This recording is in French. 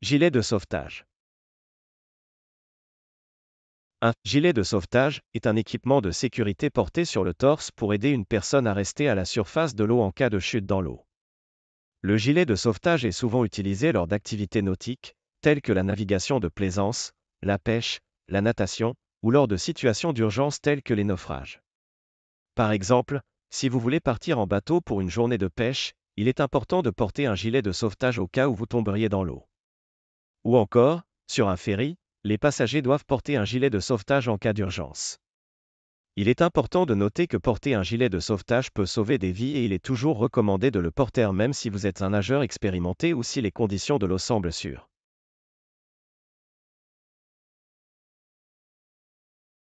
Gilet de sauvetage. Un gilet de sauvetage est un équipement de sécurité porté sur le torse pour aider une personne à rester à la surface de l'eau en cas de chute dans l'eau. Le gilet de sauvetage est souvent utilisé lors d'activités nautiques, telles que la navigation de plaisance, la pêche, la natation, ou lors de situations d'urgence telles que les naufrages. Par exemple, si vous voulez partir en bateau pour une journée de pêche, il est important de porter un gilet de sauvetage au cas où vous tomberiez dans l'eau. Ou encore, sur un ferry, les passagers doivent porter un gilet de sauvetage en cas d'urgence. Il est important de noter que porter un gilet de sauvetage peut sauver des vies et il est toujours recommandé de le porter même si vous êtes un nageur expérimenté ou si les conditions de l'eau semblent sûres.